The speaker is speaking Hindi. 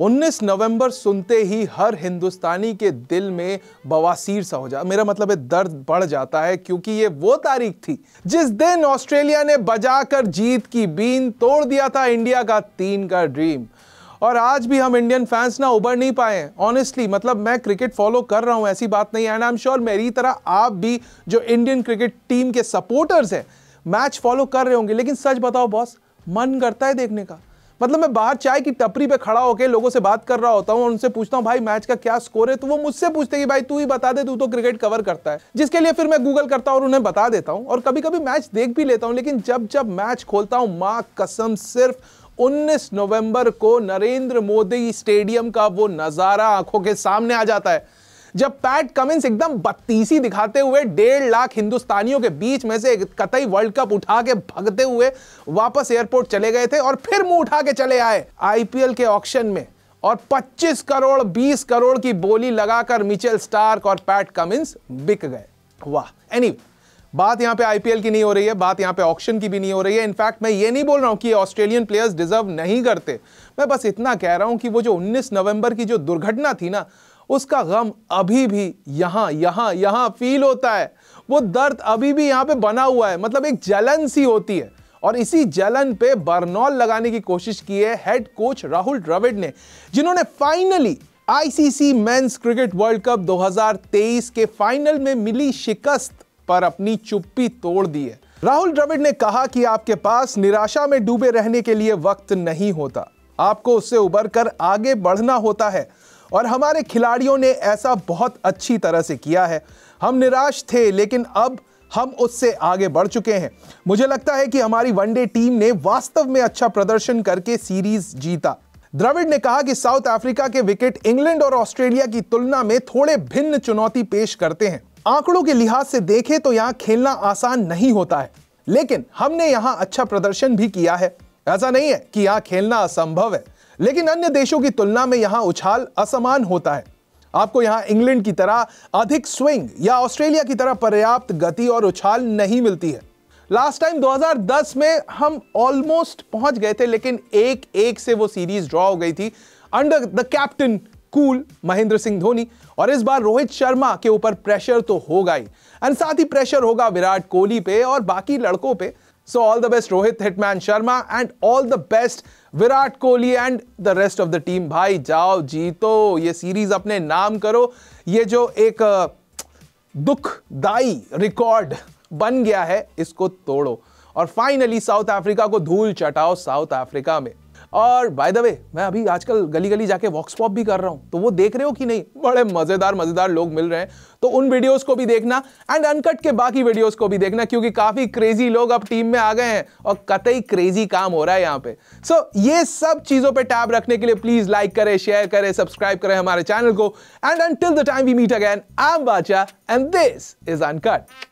19 नवंबर सुनते ही हर हिंदुस्तानी के दिल में बवासीर सा हो जाता मेरा मतलब है दर्द बढ़ जाता है क्योंकि ये वो तारीख थी जिस दिन ऑस्ट्रेलिया ने बजाकर जीत की बीन तोड़ दिया था इंडिया का तीन का ड्रीम और आज भी हम इंडियन फैंस ना उबर नहीं पाए ऑनेस्टली मतलब मैं क्रिकेट फॉलो कर रहा हूं ऐसी बात नहीं है एंड आई एम श्योर मेरी तरह आप भी जो इंडियन क्रिकेट टीम के सपोर्टर्स हैं मैच फॉलो कर रहे होंगे लेकिन सच बताओ बॉस मन करता है देखने का मतलब मैं बाहर चाय की टपरी पे खड़ा होकर लोगों से बात कर रहा होता हूँ उनसे पूछता हूँ भाई मैच का क्या स्कोर है तो वो मुझसे पूछते कि भाई तू ही बता दे तू तो क्रिकेट कवर करता है जिसके लिए फिर मैं गूगल करता हूँ और उन्हें बता देता हूँ और कभी कभी मैच देख भी लेता हूँ लेकिन जब जब मैच खोलता हूँ माँ कसम सिर्फ 19 नवंबर को नरेंद्र मोदी स्टेडियम का वो नज़ारा आंखों के सामने आ जाता है जब पैट कमिंस एकदम बत्तीसी दिखाते हुए डेढ़ लाख हिंदुस्तानियों के बीच में से कतई वर्ल्ड कप उठा के भगते हुए वापस एयरपोर्ट चले गए थे और फिर मुंह उठा के चले आए आईपीएल के ऑप्शन में और 25 करोड़ 20 करोड़ की बोली लगाकर मिचेल स्टार्क और पैट कमिंस बिक गए वाह एनी anyway, बात यहां पे आईपीएल की नहीं हो रही है बात यहां पे ऑक्शन की भी नहीं हो रही है इनफैक्ट मैं ये नहीं बोल रहा हूं कि ऑस्ट्रेलियन प्लेयर्स डिजर्व नहीं करते मैं बस इतना कह रहा हूं कि वो जो 19 नवंबर की जो दुर्घटना थी ना उसका गम अभी भी यहाँ यहाँ यहाँ फील होता है वो दर्द अभी भी यहाँ पे बना हुआ है मतलब एक जलन सी होती है और इसी जलन पे बर्नौल लगाने की कोशिश की है हेड कोच राहुल द्रविड़ ने जिन्होंने finally ICC men's cricket world cup 2023 के फाइनल में मिली शिकस्त पर अपनी चुप्पी तोड़ दी है राहुल द्रविड़ ने कहा कि आपके पास निराशा में डूबे रहने के लिए वक्त नहीं होता आपको उससे उबर कर आगे बढ़ना होता है और हमारे खिलाड़ियों ने ऐसा बहुत अच्छी तरह से किया है हम निराश थे लेकिन अब हम उससे आगे बढ़ चुके हैं मुझे लगता है कि हमारी वनडे टीम ने वास्तव में अच्छा प्रदर्शन करके सीरीज जीता द्रविड़ ने कहा कि साउथ अफ्रीका के विकेट इंग्लैंड और ऑस्ट्रेलिया की तुलना में थोड़े भिन्न चुनौती पेश करते हैं आंकड़ों के लिहाज से देखें तो यहाँ खेलना आसान नहीं होता है लेकिन हमने यहाँ अच्छा प्रदर्शन भी किया है ऐसा नहीं है कि यहाँ खेलना असंभव है लेकिन अन्य देशों की तुलना में यहां उछाल असमान होता है आपको यहां इंग्लैंड की तरह अधिक स्विंग या ऑस्ट्रेलिया की तरह पर्याप्त गति और उछाल नहीं मिलती है लास्ट टाइम 2010 में हम ऑलमोस्ट पहुंच गए थे लेकिन एक एक से वो सीरीज ड्रॉ हो गई थी under the captain cool Mahendra Singh Dhoni और इस बार रोहित शर्मा के ऊपर प्रेशर तो होगा ही एंड साथ ही प्रेशर होगा विराट कोहली पे और बाकी लड़कों पे So all the best Rohit Hitman Sharma and all the best Virat Kohli and the rest of the team भाई जाओ जीतो ये सीरीज अपने नाम करो ये जो एक दुखदाई रिकॉर्ड बन गया है इसको तोड़ो और फाइनली साउथ अफ्रीका को धूल चटाओ साउथ अफ्रीका में और बाय द वे मैं अभी आजकल गली गली जाके वॉक्स पॉप भी कर रहा हूँ तो वो देख रहे हो कि नहीं बड़े मज़ेदार मज़ेदार लोग मिल रहे हैं तो उन वीडियोस को भी देखना एंड अनकट के बाकी वीडियोस को भी देखना क्योंकि काफ़ी क्रेजी लोग अब टीम में आ गए हैं और कतई क्रेजी काम हो रहा है यहाँ पे सो so, ये सब चीज़ों पर टैब रखने के लिए प्लीज़ लाइक करें शेयर करें सब्सक्राइब करें हमारे चैनल को and until the time we meet again आम बाचा एंड दिस इज अनकट